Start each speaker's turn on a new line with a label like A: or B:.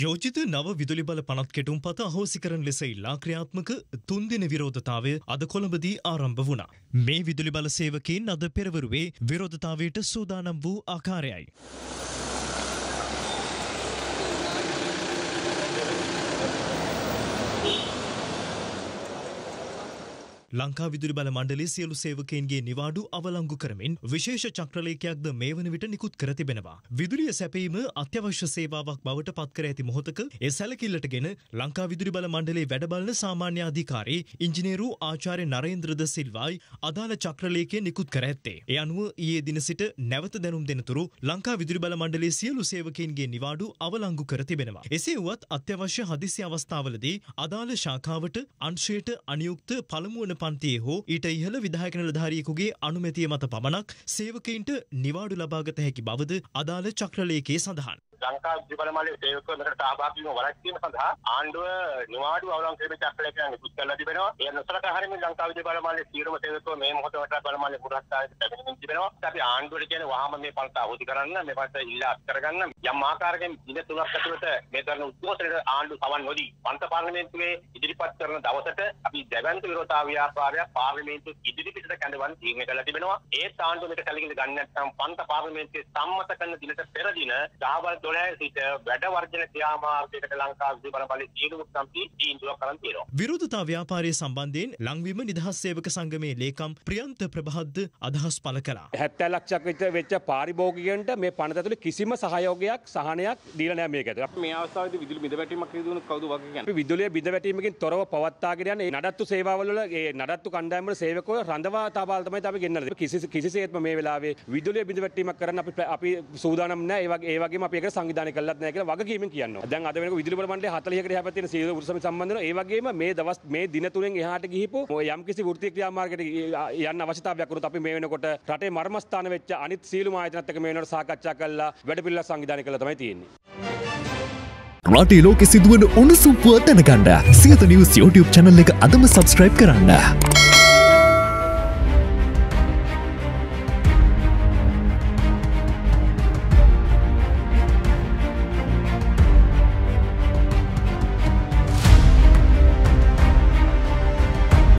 A: යෝජිත නව විදුලි බල පනත් කෙටුම් පත අහෝසි කරන ලෙස ඉල්ලා ක්‍රියාත්මක තුන්දින විරෝධතාවය අද කොළඹදී ආරම්භ වුණා. මේ විදුලි බල සේවකීන් අද පෙරවරුවේ විරෝධතාවයට සූදානම් වූ ආකාරයයි. ලංකා විදුලි බල මණ්ඩලේ සියලු සේවකයන්ගේ නිවාඩු අවලංගු කරමින් විශේෂ චක්‍රලේඛයක්ද මේ වන විට නිකුත් කර තිබෙනවා. විදුලිය සැපීම අත්‍යවශ්‍ය සේවාවක් බවට පත් කර ඇති මොහොතක ඒ සැලකිල්ලටගෙන ලංකා විදුලි බල මණ්ඩලේ වැඩබලන සාමාන්‍ය අධිකාරී ඉංජිනේරු ආචාර්ය නරේන්ද්‍රද සිල්වායි අදාළ චක්‍රලේඛය නිකුත් කර ඇත්තේ. ඒ අනුව ඊයේ දින සිට නැවත දැනුම් දෙනතුරු ලංකා විදුලි බල මණ්ඩලේ සියලු සේවකයන්ගේ නිවාඩු අවලංගු කර තිබෙනවා. එසේ වුවත් අත්‍යවශ්‍ය හදිසි අවස්ථාවලදී අදාළ ශාඛාවට අංශයට අනියුක්ත පළමුවන පන්තියේ හෝ ඊට ඉහළ විධායක නිලධාරියෙකුගේ අනුමැතිය මත පමණක් සේවකයින්ට නිවාඩු ලබාගත හැකි බවද අදාළ චක්‍රලේකයේ සඳහන්.
B: ලංකා ජිබලමලේ සේවකවරට සහභාගී වීම වළක්වීම සඳහා ආණ්ඩුව නිවාඩු අවලං කිරීමේ චක්‍රලේඛනය නිකුත් කරලා තිබෙනවා. ඒ නොසලකා හැරීමෙන් ලංකා ජිබලමලේ සියලුම සේවකව මේ මොහොත වටා බලමලේ පුරස්කාරයට පැමිණෙමින් තිබෙනවා. අපි ආණ්ඩුවට කියන්නේ වහාම මේ පන්ත අවදි කරන්න, මේ පන්ත ඉල්ලා අත් කරගන්න යම් ආකාරයකින් දින තුනක් ඇතුළත මේ කරන උද්ඝෝෂණයට ආණ්ඩුව සමන් නොදී පන්ත පාර්ලිමේන්තුවේ ඉදිරිපත් කරන දවසට අපි දැවැන්ත විරෝධතා ව්‍යාපාරයක් පාර්ලිමේන්තුව ඉදිරිපිටට කැඳවන් තීරණය කළා තිබෙනවා. ඒ ආණ්ඩුව මේක සැලකිලි ගන්න නැත්නම් පන්ත පාර්ලිමේන්තුවේ සම්මත කරන දිනට පෙර දින දහවල් දොලෑ සිට වැඩ වර්ජන ක්‍රියාමාර්ගයකට ලංකා විදුලි බලපලේ සියලුම සම්පති තීන්දුවක් කරන් තියෙනවා.
A: විරෝධතා ව්‍යාපාරයේ සම්බන්ධයෙන් ලංවීම නිදහස් සේවක සංගමේ ලේකම් ප්‍රියන්ත ප්‍රභාද්ද අදහස් පළ කළා.
C: 70 ලක්ෂයක් විතර වෙච්ච පාරිභෝගිකයන්ට මේ පනත ඇතුලේ කිසිම සහයෝගයක් සහනයක් දීලා නැහැ මේක ඇතුලේ. මේ
B: අවස්ථාවේදී විදුලි බිඳවැටීමක් ක්‍රියා දුණොත් කවුද වගේ කියන්නේ?
C: විදුලිය බිඳවැටීමකින් තොරව පවත්වාගෙන යන නඩත්තු සේවාවල වල ඒ නඩත්තු කණ්ඩායම් වල සේවකෝ රඳවා තබාලා තමයි අපි ගෙන්නලා තියෙන්නේ. කිසි කිසිසේත්ම මේ වෙලාවේ විදුලිය බිඳවැටීමක් කරන්න අපි අපි සූදානම් නැහැ. ඒ වගේ ඒ වගේම අපි ඒකට සංවිධානය කළත් නැහැ කියලා වගකීමෙන් කියනවා. දැන් අද වෙනකොට විදුලි බල මණ්ඩලය 40කට එහා පැත්තේ තියෙන සියලු උරුසම සම්බන්ධ වෙනවා. ඒ වගේම මේ දවස් මේ දින තුනෙන් එහාට ගිහිපු යම් කිසි වෘත්තීය ක්‍රියාමාර්ගයකට යන්න අවශ්‍යතාවයක් වුණොත් අපි මේ වෙනකොට රටේ මර්මස්ථාන වෙච්ච අනිත් සියලුම ආයතනත් එක්ක මේ වෙනකොට සාකච්ඡා කරලා වැඩපිළිවෙල සංවිධානය කළා තමයි තියෙන්නේ.
A: රටේ ලෝකෙ සිදුවන උණුසුම් පුව දැනගන්න සියත නිවුස් YouTube channel එක අදම subscribe කරන්න.